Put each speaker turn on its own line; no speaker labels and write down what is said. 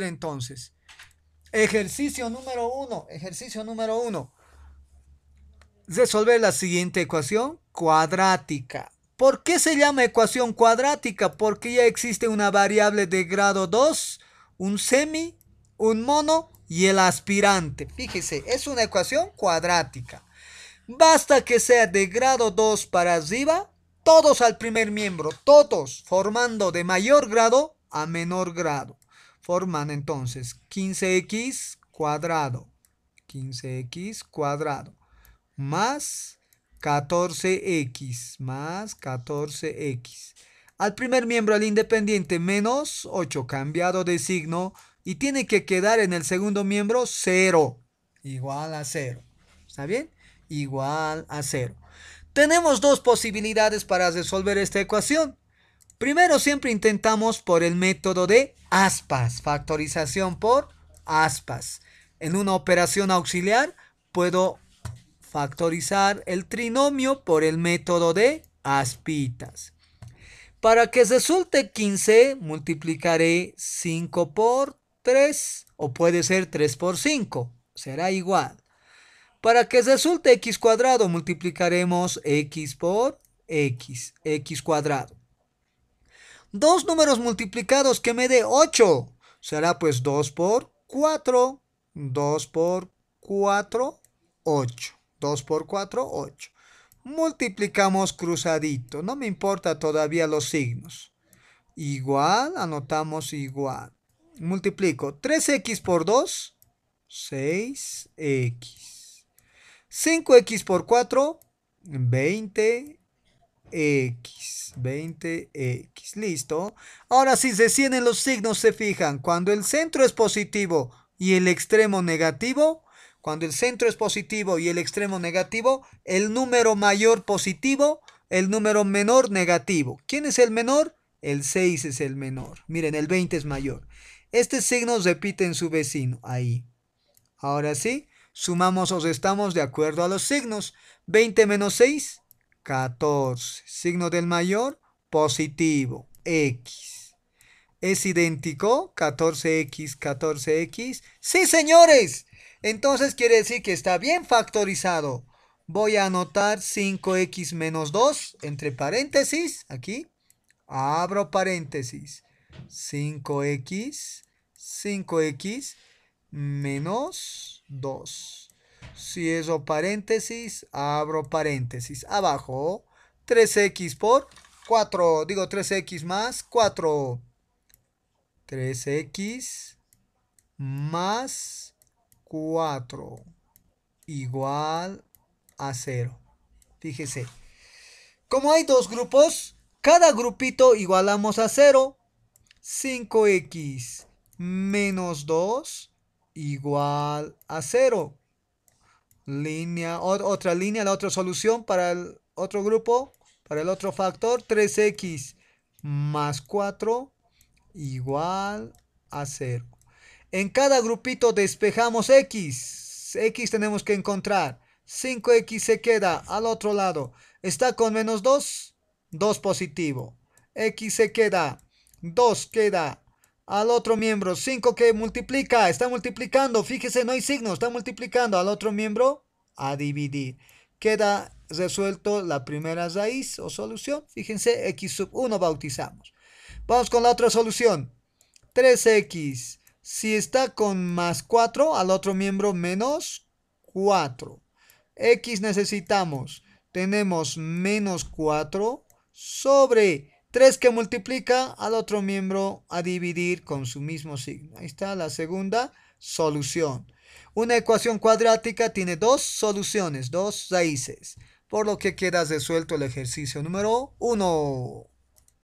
entonces? Ejercicio número uno. Ejercicio número uno. Resolver la siguiente ecuación cuadrática. ¿Por qué se llama ecuación cuadrática? Porque ya existe una variable de grado 2, un semi, un mono y el aspirante. Fíjese, es una ecuación cuadrática. Basta que sea de grado 2 para arriba, todos al primer miembro, todos formando de mayor grado a menor grado forman entonces 15x cuadrado, 15x cuadrado, más 14x, más 14x. Al primer miembro, al independiente, menos 8, cambiado de signo, y tiene que quedar en el segundo miembro 0, igual a 0. ¿Está bien? Igual a 0. Tenemos dos posibilidades para resolver esta ecuación. Primero siempre intentamos por el método de aspas, factorización por aspas. En una operación auxiliar puedo factorizar el trinomio por el método de aspitas. Para que resulte 15, multiplicaré 5 por 3 o puede ser 3 por 5, será igual. Para que resulte x cuadrado, multiplicaremos x por x, x cuadrado dos números multiplicados que me dé 8. Será pues 2 por 4. 2 por 4, 8. 2 por 4, 8. Multiplicamos cruzadito. No me importa todavía los signos. Igual, anotamos igual. Multiplico 3x por 2, 6x. 5x por 4, 20 X, 20X, listo. Ahora si se tienen los signos se fijan, cuando el centro es positivo y el extremo negativo, cuando el centro es positivo y el extremo negativo, el número mayor positivo, el número menor negativo. ¿Quién es el menor? El 6 es el menor. Miren, el 20 es mayor. Este signo repite en su vecino, ahí. Ahora sí, sumamos o restamos de acuerdo a los signos. 20 menos 6, 14. Signo del mayor, positivo, X. ¿Es idéntico? 14X, 14X. Sí, señores. Entonces quiere decir que está bien factorizado. Voy a anotar 5X menos 2, entre paréntesis, aquí. Abro paréntesis. 5X, 5X menos 2 cierro paréntesis, abro paréntesis, abajo 3x por 4, digo 3x más 4, 3x más 4 igual a 0. Fíjese, como hay dos grupos, cada grupito igualamos a 0. 5x menos 2 igual a 0 línea, otra línea, la otra solución para el otro grupo, para el otro factor, 3x más 4 igual a 0. En cada grupito despejamos x. x tenemos que encontrar. 5x se queda al otro lado. Está con menos 2, 2 positivo. x se queda, 2 queda al otro miembro. 5 que multiplica, está multiplicando. Fíjese, no hay signo, está multiplicando al otro miembro a dividir. Queda resuelto la primera raíz o solución. Fíjense, x sub 1 bautizamos. Vamos con la otra solución. 3x. Si está con más 4, al otro miembro menos 4. X necesitamos. Tenemos menos 4 sobre 3 que multiplica al otro miembro a dividir con su mismo signo. Ahí está la segunda solución. Una ecuación cuadrática tiene dos soluciones, dos raíces, por lo que queda resuelto el ejercicio número 1.